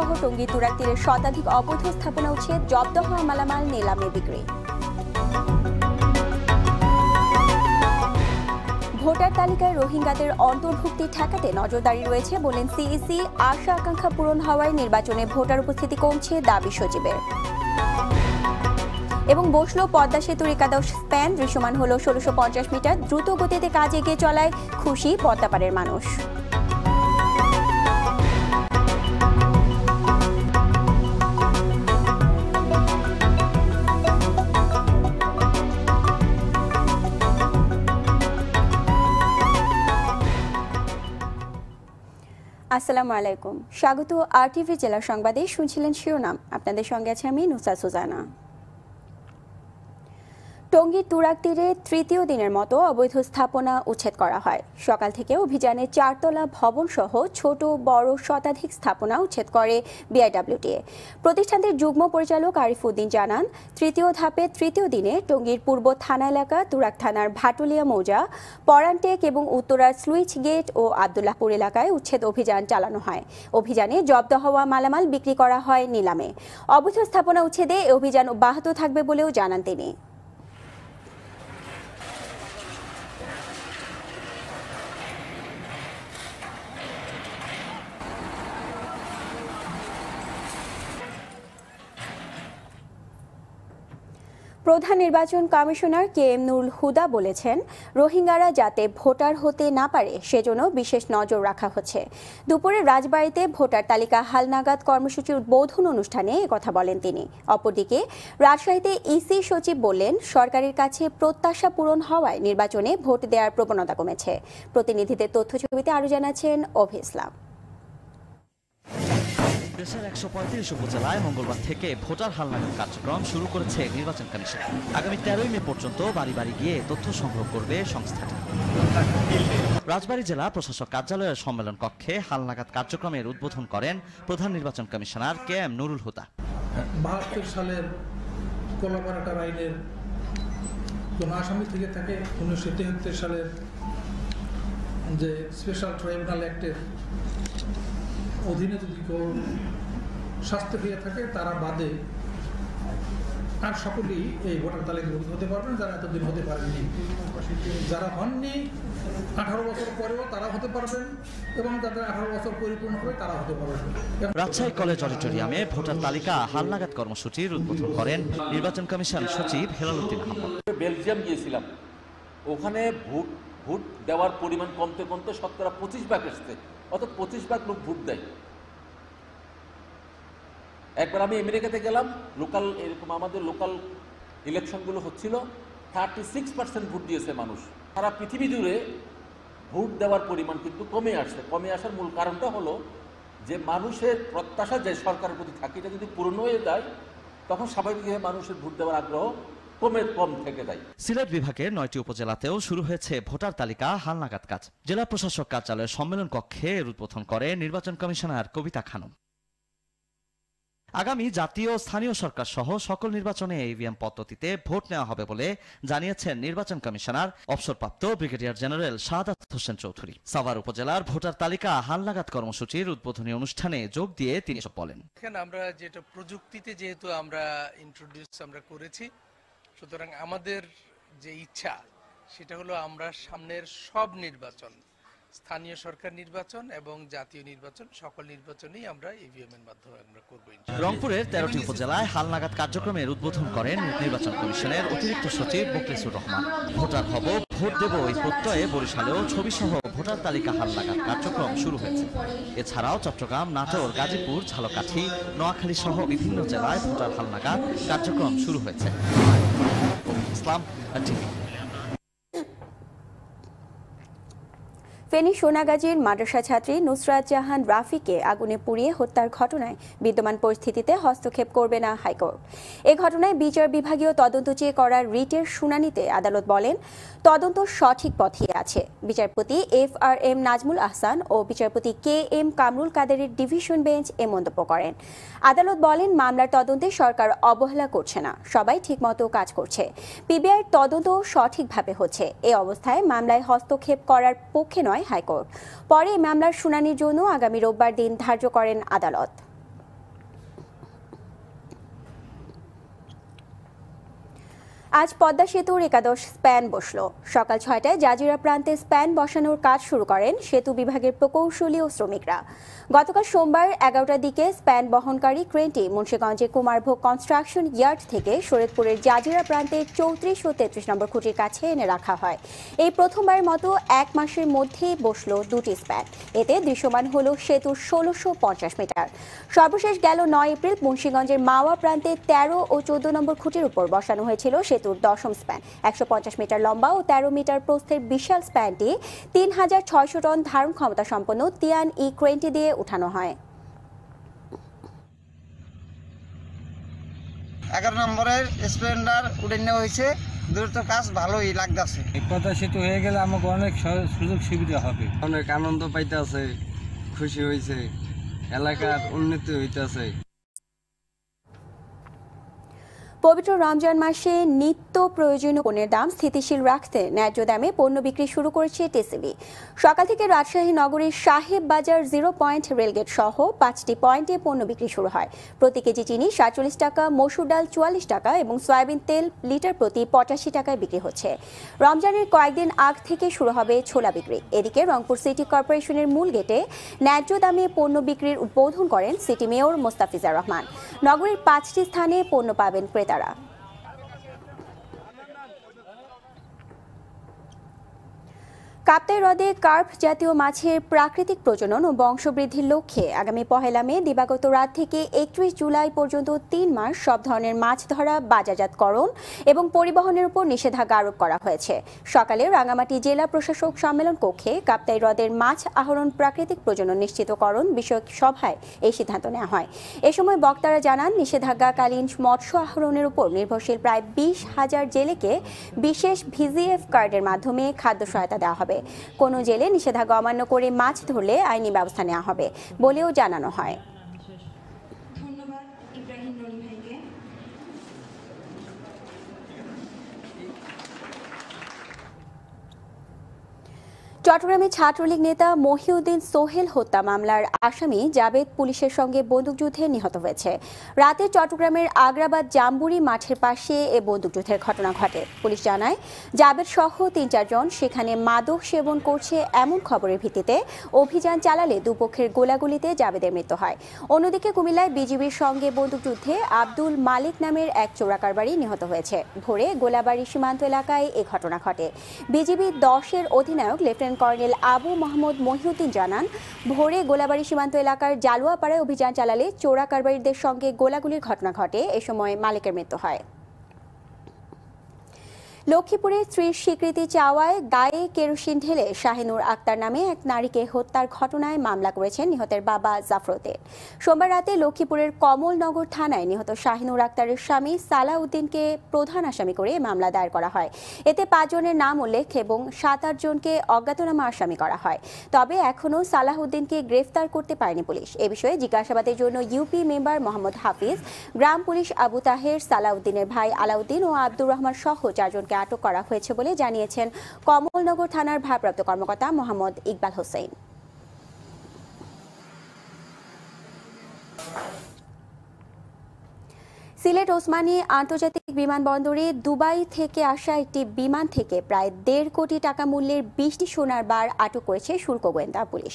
সহ টঙ্গী তুরাক তীরে শতাধিক অবৈধ স্থাপনা উচ্ছেদ জব্দ হওয়া মালামাল নিলামে বিক্রি ভোটার তালিকায় রোহিঙ্গাদের অন্তর্ভুক্তি ঠেকাতে নজরদারি রয়েছে বলেন সিইসি আশা আকাঙ্ক্ষা পূরণ হওয়ায় নির্বাচনে ভোটার উপস্থিতি কমছে দাবি সচিবের এবং বসলো পদ্মা সেতুর একাদশ স্প্যান দৃশ্যমান হল ষোলোশো মিটার দ্রুত গতিতে কাজ এগিয়ে চলায় খুশি পদ্মাপাড়ের মানুষ আসসালামু আলাইকুম স্বাগত আর টিভি জেলা সংবাদে শুনছিলেন শিরোনাম আপনাদের সঙ্গে আছে আমি নুসা সুজানা টঙ্গীর তুরাক তীরে তৃতীয় দিনের মতো অবৈধ স্থাপনা উচ্ছেদ করা হয় সকাল থেকে অভিযানে চারতলা ভবন সহ ছোট বড় শতাধিক স্থাপনা উচ্ছেদ করে বিআইডব্লিউটিএ প্রতিষ্ঠানটির যুগ্ম পরিচালক আরিফুদ্দিন জানান তৃতীয় ধাপে তৃতীয় দিনে টঙ্গীর পূর্ব থানা এলাকা তুরাক থানার ভাটুলিয়া মৌজা পরানটেক এবং উত্তরার সুইচ গেট ও আবদুল্লাহপুর এলাকায় উচ্ছেদ অভিযান চালানো হয় অভিযানে জব্দ হওয়া মালামাল বিক্রি করা হয় নিলামে অবৈধ স্থাপনা উচ্ছেদে অভিযান অব্যাহত থাকবে বলেও জানান তিনি প্রধান নির্বাচন commissioner K M Nurul Huda বলেছেন রোহিঙ্গারা যাতে ভোটার হতে না পারে সেজন্য বিশেষ নজর রাখা হচ্ছে দুপুরে রাজবাড়িতে ভোটার তালিকা হালনাগাদ কর্মসূচির উদ্বোধন অনুষ্ঠানে কথা বলেন তিনি অপরদিকে রাজশাহীতে ইসি সচিব বললেন সরকারের কাছে প্রত্যাশা পূরণ হওয়ায় নির্বাচনে ভোট দেওয়ার প্রবণতা কমেছে প্রতিনিধিদের তথ্য ছবিতে আরও জানাচ্ছেন অভি ইসলাম দেশের একশো পঁয়ত্রিশ উপজেলায় মঙ্গলবার থেকে ভোটার হালনাগাদ কার্যক্রম শুরু করেছে নির্বাচন কমিশন আগামী তেরোই মে পর্যন্ত বাড়ি বাড়ি গিয়ে তথ্য সংগ্রহ করবে সংস্থাটি রাজবাড়ী জেলা প্রশাসক কার্যালয়ের সম্মেলন কক্ষে হালনাগাদ কার্যক্রমের উদ্বোধন করেন প্রধান নির্বাচন commissioner K M Nurul Huda বাহাত্তর সালের কলাপাড়াটার আইনের কোন আসামি থেকে থাকে উনিশশো সালের যে স্পেশাল ট্রাইব্যুনাল অ্যাক্টের অধীনে যদি কেউ স্বাস্থ্য পেয়ে থাকে তারা বাদে আর সকলেই এই ভোটার তালিকাভুক্ত হতে পারবেন যারা এতদিন হতে পারেননি যারা হননি আঠারো বছর পরেও তারা হতে পারবেন এবং তাদের আঠারো বছর পরিপূর্ণ হবে তারা হতে পারবেন রাজশাহী কলেজ অডিটোরিয়ামে ভোটার তালিকা হালনাগাদ কর্মসূচির উদ্বোধন করেন নির্বাচন কমিশন সচিব হেলালুদ্দিন বেলজিয়াম গিয়েছিলাম ওখানে ভোট ভোট দেওয়ার পরিমাণ কমতে কমতে শতকরা পঁচিশ ভাগ এসছে অত পঁচিশ ভাগ লোক ভোট দেয় একবার আমি আমেরিকাতে গেলাম লোকাল এরকম আমাদের লোকাল ইলেকশনগুলো হচ্ছিল থার্টি সিক্স পার্সেন্ট ভোট দিয়েছে মানুষ সারা পৃথিবী জুড়ে ভোট দেওয়ার পরিমাণ কিন্তু কমে আসছে কমে আসার মূল কারণটা হলো যে মানুষের প্রত্যাশা যে সরকারের প্রতি থাকে এটা যদি পূর্ণ হয়ে যায় তখন স্বাভাবিকভাবে মানুষের ভোট দেওয়ার আগ্রহ সিলেট বিভাগের নয়টি উপজেলাতেও শুরু হয়েছে ভোটার তালিকা হালনাগাদ কাজ জেলা প্রশাসক কার্যালয়ের সম্মেলন কক্ষে এর উদ্বোধন করে নির্বাচন কমিশনার কবিতা খানম আগামী জাতীয় স্থানীয় সরকার সহ সকল নির্বাচনে ইভিএম পদ্ধতিতে ভোট নেওয়া হবে বলে জানিয়েছেন নির্বাচন কমিশনার অবসরপ্রাপ্ত ব্রিগেডিয়ার জেনারেল সাদাত হোসেন চৌধুরী সাভার উপজেলার ভোটার তালিকা হালনাগাত কর্মসূচির উদ্বোধনী অনুষ্ঠানে যোগ দিয়ে তিনি বলেন আমরা যেটা প্রযুক্তিতে যেহেতু আমরা ইন্ট্রোডিউস আমরা করেছি সুতরাং আমাদের যে ইচ্ছা সেটা হলো আমরা সামনের সব নির্বাচন স্থানীয় সরকার নির্বাচন এবং জাতীয় নির্বাচন সকল নির্বাচনেই আমরা ইভিএম এর মাধ্যমে আমরা করব রংপুরের তেরোটি উপজেলায় হালনাগাদ কার্যক্রমের উদ্বোধন করেন নির্বাচন কমিশনের অতিরিক্ত সচিব মুকলিসুর রহমান ভোটার হব ভোট দেব এই প্রত্যয়ে বরিশালেও ছবি সহ ভোটার তালিকা হালনাগাদ কার্যক্রম শুরু হয়েছে এছাড়াও চট্টগ্রাম নাটোর গাজীপুর ঝালকাঠি নোয়াখালী সহ বিভিন্ন জেলায় ভোটার হালনাগাদ কার্যক্রম শুরু হয়েছে ইসলাম টিভি ফেনী সোনাগাজীর মাদ্রাসা ছাত্রী নুসরাত জাহান রাফিকে আগুনে পুড়িয়ে হত্যার ঘটনায় বিদ্যমান পরিস্থিতিতে হস্তক্ষেপ করবে না হাইকোর্ট এ ঘটনায় বিচার বিভাগীয় তদন্ত চেয়ে করা রিটের শুনানিতে আদালত বলেন তদন্ত সঠিক পথে আছে বিচারপতি F R M Nazmul Ahsan ও বিচারপতি কে এম কামরুল কাদেরের ডিভিশন বেঞ্চ এ মন্তব্য করেন আদালত বলেন মামলার তদন্তে সরকার অবহেলা করছে না সবাই ঠিকমতো কাজ করছে পিবিআইয়ের তদন্ত সঠিকভাবে হচ্ছে এ অবস্থায় মামলায় হস্তক্ষেপ করার পক্ষে নয় হাইকোর্ট পরে মামলার শুনানির জন্য আগামী রোববার দিন ধার্য করেন আদালত আজ পদ্মা সেতুর একাদশ স্প্যান বসল সকাল ছয়টায় জাজিরা প্রান্তে স্প্যান বসানোর কাজ শুরু করেন সেতু বিভাগের প্রকৌশলী ও শ্রমিকরা গতকাল সোমবার এগারোটার দিকে স্প্যান বহনকারী ক্রেনটি মুন্সিগঞ্জের কুমারভোগ কনস্ট্রাকশন ইয়ার্ড থেকে শরীরপুরের জাজিরা প্রান্তে চৌত্রিশ ও তেত্রিশ নম্বর খুঁটির কাছে এনে রাখা হয় এই প্রথমবারের মতো এক মাসের মধ্যেই বসল দুটি স্প্যান এতে দৃশ্যমান হল সেতুর ষোলোশো পঞ্চাশ মিটার সর্বশেষ গেল নয় এপ্রিল মুন্সীগঞ্জের মাওয়া প্রান্তে তেরো ও চোদ্দ নম্বর খুঁটির উপর বসানো হয়েছিল সে সেতুর দশম স্প্যান একশো মিটার লম্বা ও তেরো মিটার প্রস্থের বিশাল স্প্যানটি তিন হাজার ছয়শো টন ধারণ ক্ষমতা সম্পন্ন তিয়ান ই ক্রেনটি দিয়ে উঠানো হয় এগারো নম্বরের স্প্লেন্ডার উঠে নেওয়া হয়েছে দ্রুত কাজ ভালোই লাগতেছে কথা সেতু হয়ে গেলে আমাকে অনেক সুযোগ সুবিধা হবে অনেক আনন্দ পাইতেছে খুশি হয়েছে এলাকার উন্নতি হইতেছে পবিত্র রমজান মাসে নিত্য প্রয়োজনীয় পণ্যের দাম স্থিতিশীল রাখতে ন্যায্য দামে পণ্য বিক্রি শুরু করেছে টিসিবি সকাল থেকে রাজশাহী নগরীর সাহেব বাজার জিরো পয়েন্ট রেলগেট সহ পাঁচটি পয়েন্টে পণ্য বিক্রি শুরু হয় প্রতি কেজি চিনি সাতচল্লিশ টাকা মসুর ডাল চুয়াল্লিশ টাকা এবং সয়াবিন তেল লিটার প্রতি পঁচাশি টাকায় বিক্রি হচ্ছে রমজানের কয়েকদিন আগ থেকে শুরু হবে ছোলা বিক্রি এদিকে রংপুর সিটি কর্পোরেশনের মূল গেটে ন্যায্য দামে পণ্য বিক্রির উদ্বোধন করেন সিটি মেয়র মোস্তাফিজার রহমান নগরীর পাঁচটি স্থানে পণ্য পাবেন ক্রেতা তারা কাপ্তাই হ্রদে কার্ভ জাতীয় মাছের প্রাকৃতিক প্রজনন ও বংশবৃদ্ধির লক্ষ্যে আগামী পহেলা মে দিবাগত রাত থেকে একত্রিশ জুলাই পর্যন্ত তিন মাস সব ধরনের মাছ ধরা বাজারজাতকরণ এবং পরিবহনের উপর নিষেধাজ্ঞা আরোপ করা হয়েছে সকালে রাঙামাটি জেলা প্রশাসক সম্মেলন কক্ষে কাপ্তাই হ্রদের মাছ আহরণ প্রাকৃতিক প্রজনন নিশ্চিতকরণ বিষয়ক সভায় এই সিদ্ধান্ত নেওয়া হয় এ সময় বক্তারা জানান নিষেধাজ্ঞাকালীন মৎস্য আহরণের উপর নির্ভরশীল প্রায় বিশ হাজার জেলেকে বিশেষ ভিজিএফ কার্ডের মাধ্যমে খাদ্য সহায়তা দেওয়া হবে কোনো জেলে নিষেধাজ্ঞা অমান্য করে মাছ ধরলে আইনি ব্যবস্থা নেওয়া হবে বলেও জানানো হয় চট্টগ্রামে ছাত্রলীগ নেতা মহিউদ্দিন সোহেল হত্যা মামলার আসামি জাবেদ পুলিশের সঙ্গে বন্দুকযুদ্ধে নিহত হয়েছে রাতে চট্টগ্রামের আগ্রাবাদ জাম্বুরি মাঠের পাশে এ বন্দুকযুদ্ধের ঘটনা ঘটে পুলিশ জানায় জাবেদ সহ তিন চারজন সেখানে মাদক সেবন করছে এমন খবরের ভিত্তিতে অভিযান চালালে দুপক্ষের গোলাগুলিতে জাবেদের মৃত্যু হয় অন্যদিকে কুমিল্লায় বিজিবির সঙ্গে বন্দুকযুদ্ধে আব্দুল মালিক নামের এক চোরাকারবারি নিহত হয়েছে ভোরে গোলাবাড়ি সীমান্ত এলাকায় এ ঘটনা ঘটে বিজিবি দশের অধিনায়ক lieutenant lieutenant colonel Abu Mahmud Mohiuddin জানান ভোরে গোলাবাড়ি সীমান্ত এলাকার জালুয়াপাড়ায় অভিযান চালালে চোরা কারবারিদের সঙ্গে গোলাগুলির ঘটনা ঘটে এ সময় মালিকের মৃত্যু হয় লক্ষ্মীপুরে স্ত্রীর স্বীকৃতি চাওয়ায় গায়ে কেরোসিন ঢেলে শাহিনুর আক্তার নামে এক নারীকে হত্যার ঘটনায় মামলা করেছেন নিহতের বাবা জাফরতে সোমবার রাতে লক্ষ্মীপুরের কমলনগর থানায় নিহত শাহিনুর আক্তারের স্বামী সালাউদ্দিনকে প্রধান আসামি করে মামলা দায়ের করা হয় এতে পাঁচজনের নাম উল্লেখ এবং সাত আটজনকে অজ্ঞাতনামা আসামি করা হয় তবে এখনও সালাহউদ্দিনকে গ্রেফতার করতে পারেনি পুলিশ এ বিষয়ে জিজ্ঞাসাবাদের জন্য ইউপি মেম্বার মোহাম্মদ হাফিজ গ্রাম পুলিশ আবু তাহের সালাউদ্দিনের ভাই আলাউদ্দিন ও আব্দুর রহমান সহ চারজনকে আটক করা হয়েছে বলে জানিয়েছেন কমলনগর থানার ভারপ্রাপ্ত কর্মকর্তা মোহাম্মদ ইকবাল হোসেন সিলেট ওসমানী আন্তর্জাতিক বিমানবন্দরে দুবাই থেকে আসা একটি বিমান থেকে প্রায় দেড় কোটি টাকা মূল্যের বিশটি সোনার বার আটক করেছে শুল্ক গোয়েন্দা পুলিশ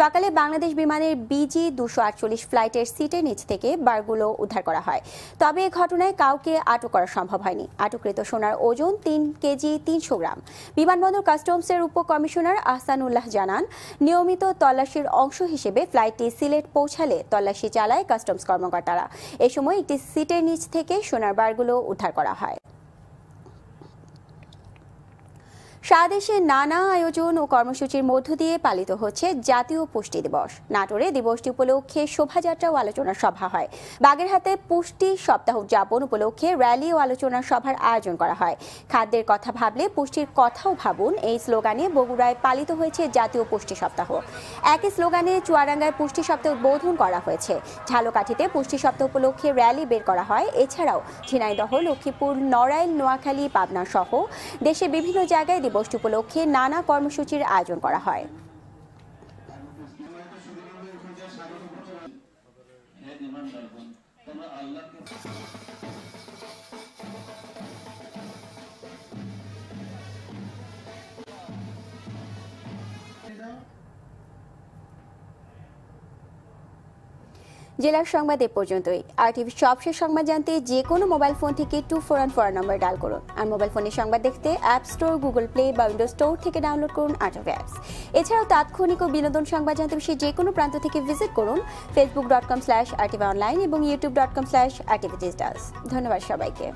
সকালে বাংলাদেশ বিমানের বিজি দুশো আটচল্লিশ ফ্লাইটের সিটের নিচ থেকে বারগুলো উদ্ধার করা হয় তবে এ ঘটনায় কাউকে আটক করা সম্ভব হয়নি আটকৃত সোনার ওজন তিন কেজি তিনশো গ্রাম বিমানবন্দর কাস্টমসের উপ কমিশনার আহসানুল্লাহ জানান নিয়মিত তল্লাশির অংশ হিসেবে ফ্লাইটটি সিলেট পৌঁছালে তল্লাশি চালায় কাস্টমস কর্মকর্তারা এ সময় একটি সিটের নিচ থেকে সোনার বারগুলো উদ্ধার করা হয় সাদেশে নানা আয়োজন ও কর্মসূচির মধ্য দিয়ে পালিত হচ্ছে জাতীয় পুষ্টি দিবস নাটোরে দিবসটি উপলক্ষে শোভাযাত্রা ও আলোচনা সভা হয় হাতে পুষ্টি সপ্তাহ উদযাপন উপলক্ষে র্যালি ও আলোচনা সভার আয়োজন করা হয় খাদ্যের কথা ভাবলে পুষ্টির কথাও ভাবুন এই স্লোগানে বগুড়ায় পালিত হয়েছে জাতীয় পুষ্টি সপ্তাহ একই স্লোগানে চুয়াডাঙ্গায় পুষ্টি সপ্তাহ উদ্বোধন করা হয়েছে ঝালকাঠিতে পুষ্টি সপ্তাহ উপলক্ষে র্যালি বের করা হয় এছাড়াও ঝিনাইদহ লক্ষ্মীপুর নড়াইল নোয়াখালী পাবনা সহ দেশে বিভিন্ন জায়গায় দিবস দিবস উপলক্ষে নানা কর্মসূচির আয়োজন করা হয় জেলার সংবাদ এ পর্যন্তই আর টিভি সবশেষ সংবাদ জানতে যে কোনো মোবাইল ফোন থেকে two four one four number dial করুন আর মোবাইল ফোনের সংবাদ দেখতে অ্যাপ স্টোর গুগল প্লে বা উইন্ডো স্টোর থেকে ডাউনলোড করুন আটক অ্যাপস এছাড়াও তাৎক্ষণিক ও বিনোদন সংবাদ জানতে বিশ্বের যে কোনো প্রান্ত থেকে ভিজিট করুন Facebook dot com slash R TV online এবং YouTube dot com slash TV digitals ধন্যবাদ সবাইকে